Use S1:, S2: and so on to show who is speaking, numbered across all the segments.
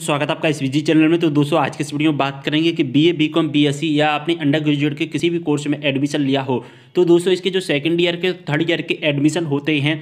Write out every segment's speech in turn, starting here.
S1: स्वागत है आपका इस विजी चैनल में तो दोस्तों आज के इस वीडियो में बात करेंगे कि बीए बीकॉम बीएससी या आपने अंडर ग्रेजुएट के किसी भी कोर्स में एडमिशन लिया हो तो दोस्तों इसके जो सेकंड ईयर के थर्ड ईयर के एडमिशन होते हैं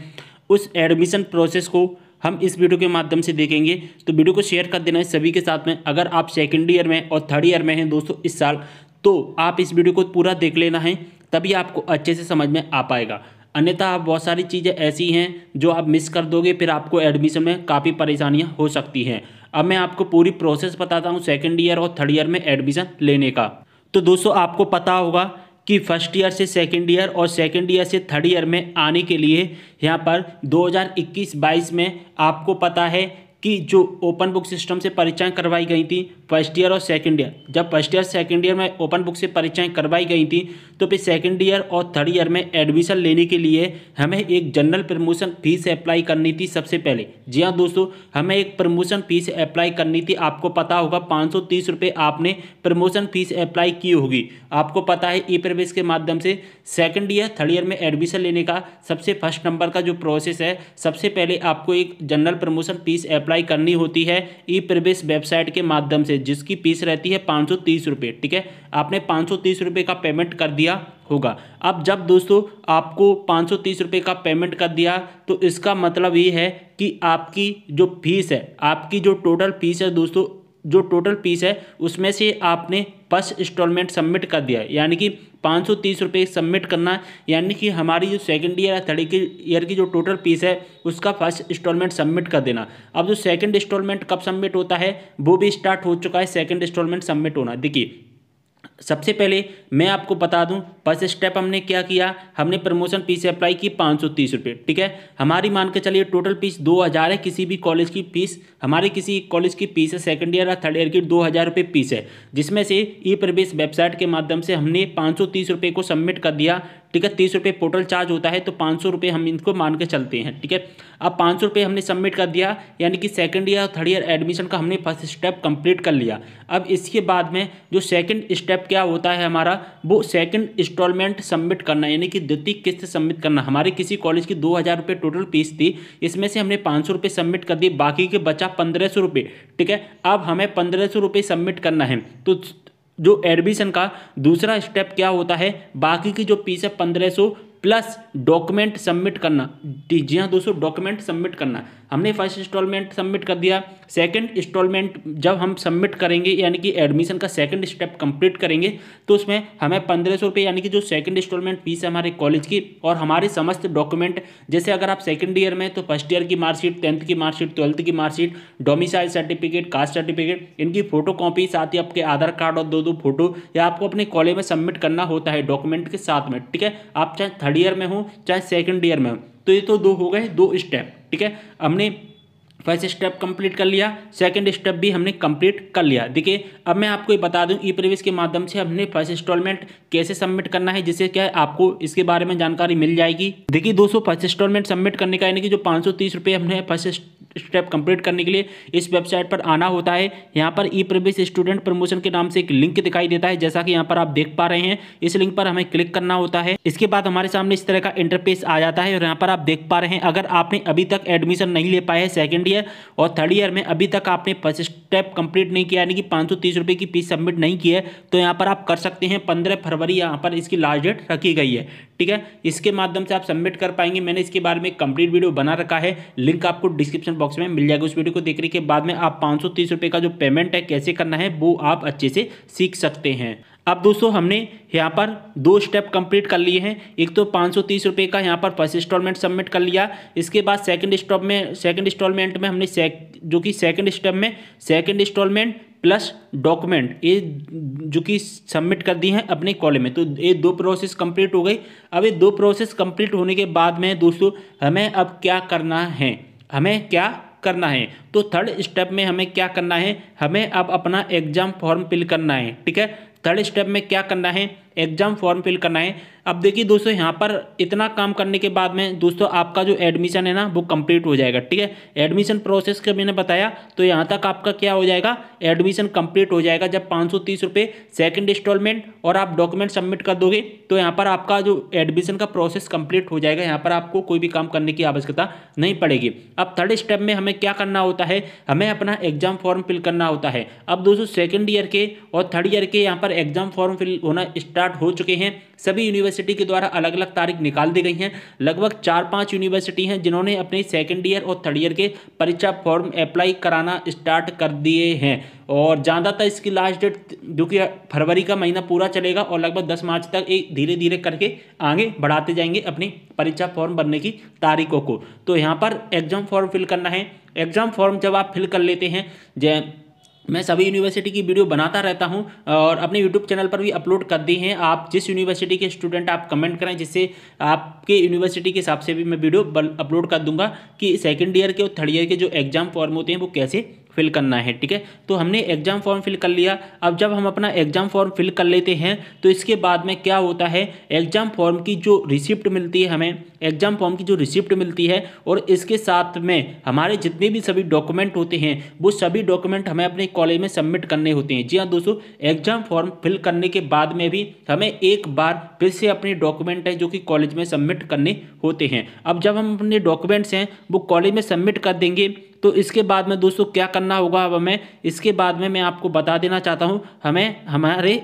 S1: उस एडमिशन प्रोसेस को हम इस वीडियो के माध्यम से देखेंगे तो वीडियो को शेयर कर देना है सभी के साथ में अगर आप सेकेंड ईयर में और थर्ड ईयर में हैं दोस्तों इस साल तो आप इस वीडियो को पूरा देख लेना है तभी आपको अच्छे से समझ में आ पाएगा अन्यथा आप बहुत सारी चीज़ें ऐसी हैं जो आप मिस कर दोगे फिर आपको एडमिशन में काफ़ी परेशानियाँ हो सकती हैं अब मैं आपको पूरी प्रोसेस बताता हूँ सेकेंड ईयर और थर्ड ईयर में एडमिशन लेने का तो दोस्तों आपको पता होगा कि फर्स्ट ईयर से सेकेंड ईयर और सेकेंड ईयर से थर्ड ईयर में आने के लिए यहाँ पर 2021-22 में आपको पता है कि जो ओपन बुक सिस्टम से परीक्षाएं करवाई गई थी फर्स्ट ईयर और सेकंड ईयर जब फर्स्ट ईयर सेकंड ईयर में ओपन बुक से परीक्षाएं करवाई गई थी तो फिर सेकंड ईयर और थर्ड ईयर में एडमिशन लेने के लिए हमें एक जनरल प्रमोशन फीस अप्लाई करनी थी सबसे पहले जी हाँ दोस्तों हमें एक प्रमोशन फीस अप्लाई करनी थी आपको पता होगा पाँच सौ तीस रुपये आपने प्रमोशन फीस अप्लाई की होगी आपको पता है ई प्रवेश के माध्यम से सेकेंड ईयर थर्ड ईयर में एडमिशन लेने का सबसे फर्स्ट नंबर का जो प्रोसेस है सबसे पहले आपको एक general promotion fees apply apply करनी होती है ई प्रवेश वेबसाइट के माध्यम से जिसकी फीस रहती है पाँच सौ तीस ठीक है आपने पाँच सौ तीस का पेमेंट कर दिया होगा अब जब दोस्तों आपको पाँच सौ तीस का पेमेंट कर दिया तो इसका मतलब ये है कि आपकी जो फीस है आपकी जो टोटल फीस है दोस्तों जो टोटल फीस है उसमें से आपने फर्स्ट इंस्टॉलमेंट सबमिट कर दिया यानी कि पाँच सौ तीस रुपये सबमिट करना यानी कि हमारी जो सेकंड ईयर है थर्ड ईयर की जो टोटल फीस है उसका फर्स्ट इंस्टॉलमेंट सबमिट कर देना अब जो सेकंड इंस्टॉलमेंट कब सबमिट होता है वो भी स्टार्ट हो चुका है सेकंड इंस्टॉलमेंट सबमिट होना देखिए सबसे पहले मैं आपको बता दूं फर्स्ट स्टेप हमने क्या किया हमने प्रमोशन फीस अप्लाई की पाँच सौ तीस रुपये ठीक है हमारी मान के चलिए टोटल फीस दो हज़ार है किसी भी कॉलेज की फीस हमारे किसी कॉलेज की फीस है सेकेंड ईयर या थर्ड ईयर की दो हज़ार रुपये फीस है जिसमें से ई प्रवेश वेबसाइट के माध्यम से हमने पाँच सौ तीस रुपये को सबमिट कर दिया ठीक है तीस रुपये पोर्टल चार्ज होता है तो पाँच सौ रुपये हम इनको मान के चलते हैं ठीक है अब पाँच सौ रुपये हमने सबमिट कर दिया यानी कि second year third year admission का हमने फर्स्ट स्टेप कंप्लीट कर लिया अब इसके बाद में जो सेकंड स्टेप क्या होता है हमारा वो सेकंड इंस्टॉलमेंट सबमिट करना यानी कि द्वितीय किस्त सबमिट करना हमारे किसी कॉलेज की दो हज़ार रुपये टोटल फीस थी इसमें से हमने पाँच सौ रुपये सबमिट कर दी बाकी के बचा पंद्रह सौ रुपये ठीक है अब हमें पंद्रह सौ रुपये सबमिट करना है तो जो एडमिशन का दूसरा स्टेप क्या होता है बाकी की जो फीस है पंद्रह सौ प्लस डॉक्यूमेंट सबमिट करना जी हाँ दोस्तों डॉक्यूमेंट सबमिट करना हमने फर्स्ट इंस्टॉलमेंट सबमिट कर दिया सेकंड इंस्टॉलमेंट जब हम सबमिट करेंगे यानी कि एडमिशन का सेकंड स्टेप कंप्लीट करेंगे तो उसमें हमें पंद्रह सौ रुपये यानी कि जो सेकंड इंस्टॉलमेंट फीस है हमारे कॉलेज की और हमारे समस्त डॉक्यूमेंट जैसे अगर आप सेकंड ईयर में तो फर्स्ट ईयर की मार्कशीट टेंथ की मार्कशीट ट्वेल्थ की marksheet domicile certificate caste certificate इनकी फोटो कॉपी साथ ही आपके आधार कार्ड और दो दो फोटो या आपको अपने कॉलेज में सबमिट करना होता है डॉक्यूमेंट के साथ में ठीक है आप चाहे थर्ड ईयर में हो चाहे सेकेंड ईयर में हो तो ये तो दो हो गए दो स्टेप ठीक है हमने फर्स्ट स्टेप कंप्लीट कर लिया सेकंड स्टेप भी हमने कंप्लीट कर लिया देखिए अब मैं आपको ये बता दूं ई प्रवेश के माध्यम से हमने फर्स्ट इंस्टॉलमेंट कैसे सबमिट करना है जिससे क्या है आपको इसके बारे में जानकारी मिल जाएगी देखिए दोस्तों फर्स्ट इंस्टॉलमेंट सबमिट करने का यानी कि जो पाँच हमने फर्स्ट स्टेप कंप्लीट करने के लिए इस वेबसाइट पर आना होता है यहाँ पर ई प्रवेश स्टूडेंट प्रमोशन के नाम से एक लिंक दिखाई देता है जैसा कि यहाँ पर आप देख पा रहे हैं इस लिंक पर हमें क्लिक करना होता है इसके बाद हमारे सामने इस तरह का इंटरफेस आ जाता है और यहाँ पर आप देख पा रहे हैं अगर आपने अभी तक एडमिशन नहीं ले पाया है सेकेंड ईयर और थर्ड ईयर में अभी तक आपने फर्स्ट स्टेप कंप्लीट नहीं किया यानी कि पाँच की फीस सबमिट नहीं की है तो यहाँ पर आप कर सकते हैं पंद्रह फरवरी यहाँ पर इसकी लास्ट डेट रखी गई है ठीक है इसके माध्यम से आप सबमिट कर पाएंगे मैंने इसके बारे में कंप्लीट वीडियो बना रखा है लिंक आपको डिस्क्रिप्शन बॉक्स में मिल जाएगा उस वीडियो को देखने के बाद में आप पाँच सौ का जो पेमेंट है कैसे करना है वो आप अच्छे से सीख सकते हैं अब दोस्तों हमने यहाँ पर दो स्टेप कंप्लीट कर लिए हैं एक तो पाँच सौ तीस रुपये का यहाँ पर फर्स्ट इंस्टॉलमेंट सबमिट कर लिया इसके बाद सेकंड स्टॉप में सेकंड इंस्टॉलमेंट में हमने सेक जो कि सेकंड स्टेप में सेकंड इंस्टॉलमेंट प्लस डॉक्यूमेंट ये जो कि सबमिट कर दी हैं अपने कॉलेज में तो ये दो प्रोसेस कंप्लीट हो गई अब ये दो प्रोसेस कंप्लीट होने के बाद में दोस्तों हमें अब क्या करना है हमें क्या करना है तो थर्ड स्टेप में हमें क्या करना है हमें अब अपना एग्जाम फॉर्म फिल करना है ठीक है थर्ड स्टेप में क्या करना है एग्जाम फॉर्म फिल करना है अब देखिए दोस्तों यहाँ पर इतना काम करने के बाद में दोस्तों आपका जो एडमिशन है ना वो कंप्लीट हो जाएगा ठीक है एडमिशन प्रोसेस का मैंने बताया तो यहाँ तक आपका क्या हो जाएगा एडमिशन कंप्लीट हो जाएगा जब पाँच सौ तीस रुपये सेकेंड इंस्टॉलमेंट और आप डॉक्यूमेंट सबमिट कर दोगे तो यहाँ पर आपका जो एडमिशन का प्रोसेस कंप्लीट हो जाएगा यहाँ पर आपको कोई भी काम करने की आवश्यकता नहीं पड़ेगी अब थर्ड स्टेप में हमें क्या करना होता है हमें अपना एग्जाम फॉर्म फिल करना होता है अब दोस्तों सेकेंड ईयर के और थर्ड ईयर के यहाँ पर एग्जाम फॉर्म फिल होना स्टार्ट स्टार्ट हो चुके हैं सभी यूनिवर्सिटी के द्वारा अलग अलग तारीख निकाल दी गई हैं लगभग चार पाँच यूनिवर्सिटी हैं जिन्होंने अपने सेकेंड ईयर और थर्ड ईयर के परीक्षा फॉर्म अप्लाई कराना स्टार्ट कर दिए हैं और ज़्यादातर इसकी लास्ट डेट जो कि फरवरी का महीना पूरा चलेगा और लगभग दस मार्च तक एक धीरे धीरे करके आगे बढ़ाते जाएंगे अपनी परीक्षा फॉर्म भरने की तारीखों को तो यहाँ पर एग्ज़ाम फॉर्म फिल करना है एग्ज़ाम फॉर्म जब आप फिल कर लेते हैं जय मैं सभी यूनिवर्सिटी की वीडियो बनाता रहता हूं और अपने यूट्यूब चैनल पर भी अपलोड कर दी हैं आप जिस यूनिवर्सिटी के स्टूडेंट आप कमेंट करें जिससे आपके यूनिवर्सिटी के हिसाब से भी मैं वीडियो अपलोड कर दूंगा कि सेकेंड ईयर के और थर्ड ईयर के जो एग्जाम फॉर्म होते हैं वो कैसे फिल करना है ठीक है तो हमने एग्जाम फॉर्म फिल कर लिया अब जब हम अपना एग्जाम फॉर्म फिल कर लेते हैं तो इसके बाद में क्या होता है एग्जाम फॉर्म की जो रिसिप्ट मिलती है हमें एग्जाम फॉर्म की जो रिसिप्ट मिलती है और इसके साथ में हमारे जितने भी सभी डॉक्यूमेंट होते हैं वो सभी डॉक्यूमेंट हमें अपने कॉलेज में सबमिट करने होते हैं जी हाँ दोस्तों एग्जाम फॉर्म फिल करने के बाद में भी हमें एक बार फिर से अपने डॉक्यूमेंट है जो कि कॉलेज में सबमिट करने होते हैं अब जब हम अपने डॉक्यूमेंट्स हैं वो कॉलेज में सबमिट कर देंगे तो इसके बाद में दोस्तों क्या करना होगा अब हमें इसके बाद में मैं आपको बता देना चाहता हूँ हमें हमारे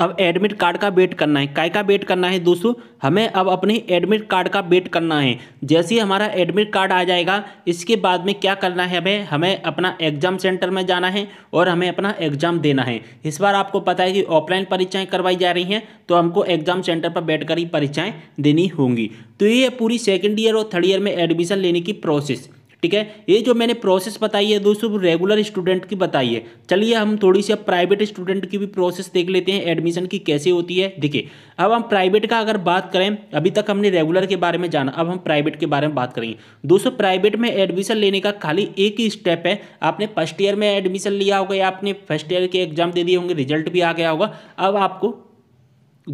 S1: अब एडमिट कार्ड का वेट करना है काय का वेट करना है दोस्तों हमें अब अपने एडमिट कार्ड का वेट करना है जैसे ही हमारा एडमिट कार्ड आ जाएगा इसके बाद में क्या करना है हमें हमें अपना एग्जाम सेंटर में जाना है और हमें अपना एग्जाम देना है इस बार आपको पता है कि ऑफलाइन परीक्षाएं करवाई जा रही हैं तो हमको एग्जाम सेंटर पर बैठ ही परीक्षाएँ देनी होंगी तो ये पूरी सेकेंड ईयर और थर्ड ईयर में एडमिशन लेने की प्रोसेस ठीक है ये जो मैंने प्रोसेस बताई है दोस्तों रेगुलर स्टूडेंट की बताई है चलिए हम थोड़ी सी अब प्राइवेट स्टूडेंट की भी प्रोसेस देख लेते हैं एडमिशन की कैसे होती है देखिए अब हम प्राइवेट का अगर बात करें अभी तक हमने रेगुलर के बारे में जाना अब हम प्राइवेट के बारे में बात करेंगे दोस्तों प्राइवेट में एडमिशन लेने का खाली एक ही स्टेप है आपने फर्स्ट ईयर में एडमिशन लिया होगा या आपने फर्स्ट ईयर के एग्जाम दे दिए होंगे रिजल्ट भी आ गया होगा अब आपको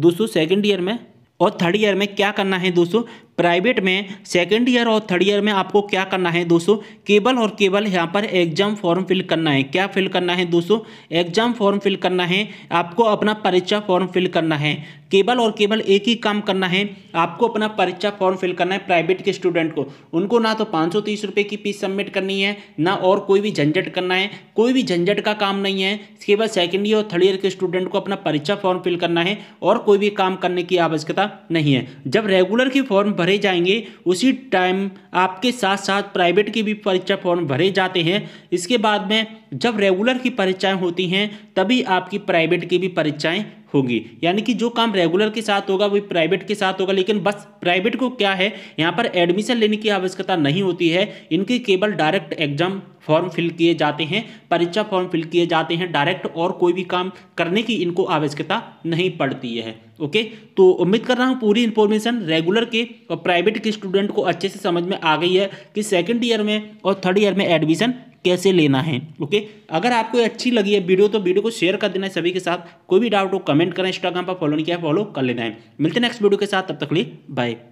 S1: दोस्तों सेकेंड ईयर में और थर्ड ईयर में क्या करना है दोस्तों प्राइवेट में सेकेंड ईयर और थर्ड ईयर में आपको क्या करना है दोस्तों केवल और केवल यहाँ पर एग्जाम फॉर्म फिल करना है क्या फिल करना है दोस्तों एग्जाम फॉर्म फिल करना है आपको अपना परीक्षा फॉर्म फिल करना है केवल और केवल एक ही काम करना है आपको अपना परीक्षा फॉर्म फिल करना है प्राइवेट के स्टूडेंट को उनको ना तो पाँच सौ तीस रुपये की फीस सबमिट करनी है ना और कोई भी झंझट करना है कोई भी झंझट का काम नहीं है केवल सेकेंड ईयर और थर्ड ईयर के स्टूडेंट को अपना परीक्षा फॉर्म फिल करना है और कोई भी काम करने की आवश्यकता नहीं है जब रेगुलर की फॉर्म भर भरे जाएंगे उसी टाइम आपके साथ साथ प्राइवेट के भी परीक्षा फॉर्म भरे जाते हैं इसके बाद में जब रेगुलर की परीक्षाएं होती हैं तभी आपकी प्राइवेट की भी परीक्षाएं होगी यानी कि जो काम रेगुलर के साथ होगा वही प्राइवेट के साथ होगा लेकिन बस प्राइवेट को क्या है यहाँ पर एडमिशन लेने की आवश्यकता नहीं होती है इनकी केवल डायरेक्ट एग्जाम फॉर्म फिल किए जाते हैं परीक्षा फॉर्म फिल किए जाते हैं डायरेक्ट और कोई भी काम करने की इनको आवश्यकता नहीं पड़ती है ओके तो उम्मीद कर रहा हूँ पूरी इन्फॉर्मेशन रेगुलर के और प्राइवेट के स्टूडेंट को अच्छे से समझ में आ गई है कि सेकेंड ईयर में और थर्ड ईयर में एडमिशन कैसे लेना है ओके अगर आपको अच्छी लगी है वीडियो तो वीडियो को शेयर कर देना है सभी के साथ कोई भी डाउट हो कमेंट करें इंस्टाग्राम पर फॉलो नहीं किया फॉलो कर लेना है मिलते हैं नेक्स्ट वीडियो के साथ तब तक लिए बाय